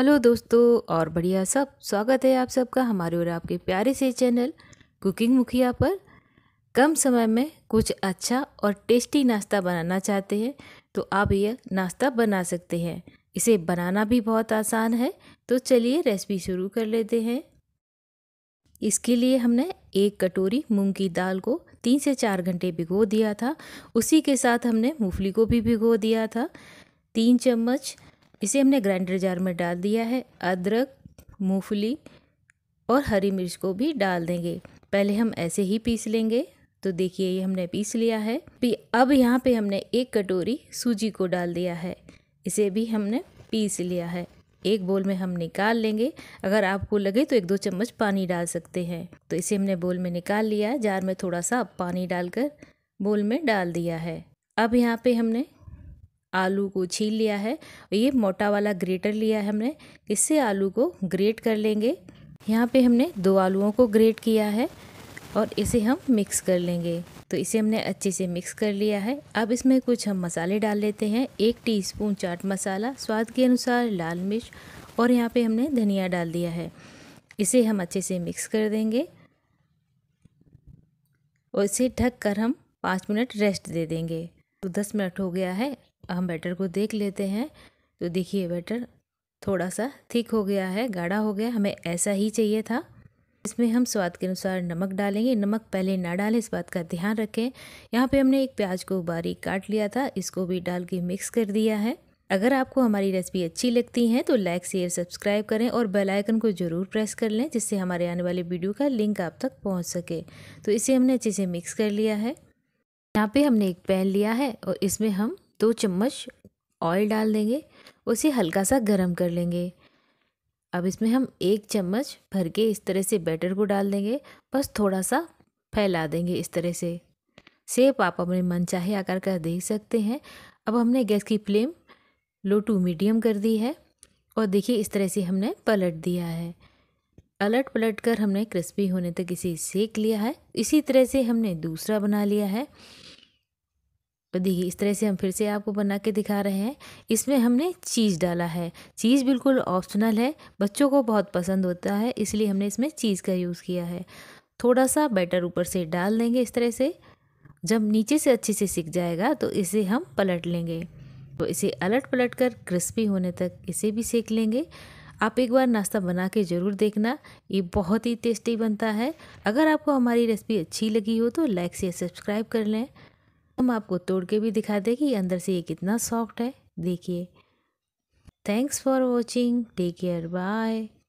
hello दोस्तों और बढ़िया सब स्वागत है आप सबका हमारे और आपके प्यारे से चैनल कुकिंग मुखिया पर कम समय में कुछ अच्छा और टेस्टी नाश्ता बनाना चाहते हैं तो आप यह नाश्ता बना सकते हैं इसे बनाना भी बहुत आसान है तो चलिए रेसिपी शुरू कर लेते हैं इसके लिए हमने एक कटोरी मूंग की दाल को तीन से चार घंटे भिगो दिया था उसी के साथ हमने मूंगफली को भी भिगो दिया था तीन चम्मच इसे हमने ग्राइंडर जार में डाल दिया है अदरक मूंगफली और हरी मिर्च को भी डाल देंगे पहले हम ऐसे ही पीस लेंगे तो देखिए ये हमने पीस लिया है अब यहाँ पे हमने एक कटोरी सूजी को डाल दिया है इसे भी हमने पीस लिया है एक बोल में हम निकाल लेंगे अगर आपको लगे तो एक दो चम्मच पानी डाल सकते हैं तो इसे हमने बोल में निकाल लिया जार में थोड़ा सा पानी डालकर बोल में डाल दिया है अब यहाँ पे हमने आलू को छील लिया है ये मोटा वाला ग्रेटर लिया है हमने इससे आलू को ग्रेट कर लेंगे यहाँ पे हमने दो आलूओं को ग्रेट किया है और इसे हम मिक्स कर लेंगे तो इसे हमने अच्छे से मिक्स कर लिया है अब इसमें कुछ हम मसाले डाल लेते हैं एक टीस्पून चाट मसाला स्वाद के अनुसार लाल मिर्च और यहाँ पे हमने धनिया डाल दिया है इसे हम अच्छे से मिक्स कर देंगे और इसे ढक कर हम पाँच मिनट रेस्ट दे देंगे तो दस मिनट हो गया है हम बैटर को देख लेते हैं तो देखिए बैटर थोड़ा सा थिक हो गया है गाढ़ा हो गया हमें ऐसा ही चाहिए था इसमें हम स्वाद के अनुसार नमक डालेंगे नमक पहले ना डालें इस बात का ध्यान रखें यहाँ पे हमने एक प्याज को बारीक काट लिया था इसको भी डाल के मिक्स कर दिया है अगर आपको हमारी रेसिपी अच्छी लगती है तो लाइक शेयर सब्सक्राइब करें और बेल आइकन को ज़रूर प्रेस कर लें जिससे हमारे आने वाले वीडियो का लिंक आप तक पहुँच सके तो इसे हमने अच्छे से मिक्स कर लिया है यहाँ पर हमने एक पैन लिया है और इसमें हम दो चम्मच ऑयल डाल देंगे उसे हल्का सा गर्म कर लेंगे अब इसमें हम एक चम्मच भर के इस तरह से बैटर को डाल देंगे बस थोड़ा सा फैला देंगे इस तरह से सेप आप अपने मनचाहे आकार का देख सकते हैं अब हमने गैस की फ्लेम लो टू मीडियम कर दी है और देखिए इस तरह से हमने पलट दिया है अलट पलट कर हमने क्रिस्पी होने तक इसे सेक लिया है इसी तरह से हमने दूसरा बना लिया है तो देखिए इस तरह से हम फिर से आपको बना के दिखा रहे हैं इसमें हमने चीज़ डाला है चीज़ बिल्कुल ऑप्शनल है बच्चों को बहुत पसंद होता है इसलिए हमने इसमें चीज़ का यूज़ किया है थोड़ा सा बैटर ऊपर से डाल देंगे इस तरह से जब नीचे से अच्छे से सीख जाएगा तो इसे हम पलट लेंगे तो इसे अलट पलट कर क्रिस्पी होने तक इसे भी सेक लेंगे आप एक बार नाश्ता बना के ज़रूर देखना ये बहुत ही टेस्टी बनता है अगर आपको हमारी रेसिपी अच्छी लगी हो तो लाइक से सब्सक्राइब कर लें हम आपको तोड़ के भी दिखा दें कि अंदर से ये कितना सॉफ्ट है देखिए thanks for watching take care bye